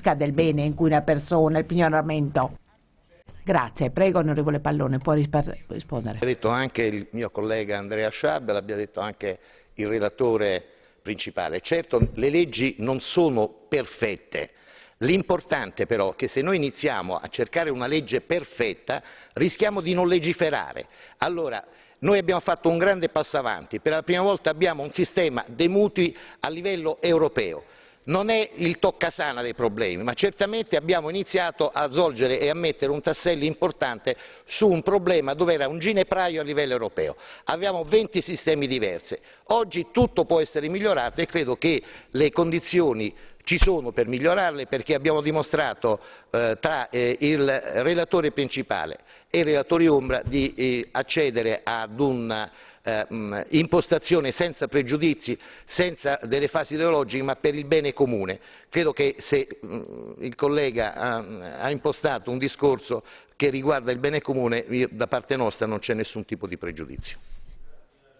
capisca del bene in cui una persona, il pignoramento. Grazie, prego onorevole Pallone, può rispondere. L'ha detto anche il mio collega Andrea Schab, l'abbia detto anche il relatore principale. Certo, le leggi non sono perfette, l'importante però è che se noi iniziamo a cercare una legge perfetta rischiamo di non legiferare. Allora, noi abbiamo fatto un grande passo avanti, per la prima volta abbiamo un sistema dei mutui a livello europeo non è il toccasana dei problemi, ma certamente abbiamo iniziato a svolgere e a mettere un tassello importante su un problema dove era un ginepraio a livello europeo. Abbiamo 20 sistemi diversi, oggi tutto può essere migliorato e credo che le condizioni ci sono per migliorarle perché abbiamo dimostrato eh, tra eh, il relatore principale e il relatore ombra di eh, accedere ad un eh, impostazione senza pregiudizi, senza delle fasi ideologiche, ma per il bene comune. Credo che se il collega ha impostato un discorso che riguarda il bene comune, da parte nostra non c'è nessun tipo di pregiudizio.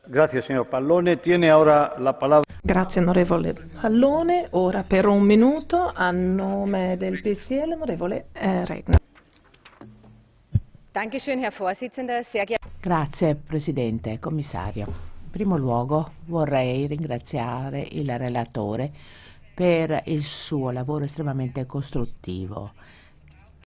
Grazie signor Pallone. Tiene ora la parola. Grazie onorevole Pallone. Ora per un minuto a nome del PCL onorevole eh, Regna. Grazie Presidente, Commissario. In primo luogo vorrei ringraziare il relatore per il suo lavoro estremamente costruttivo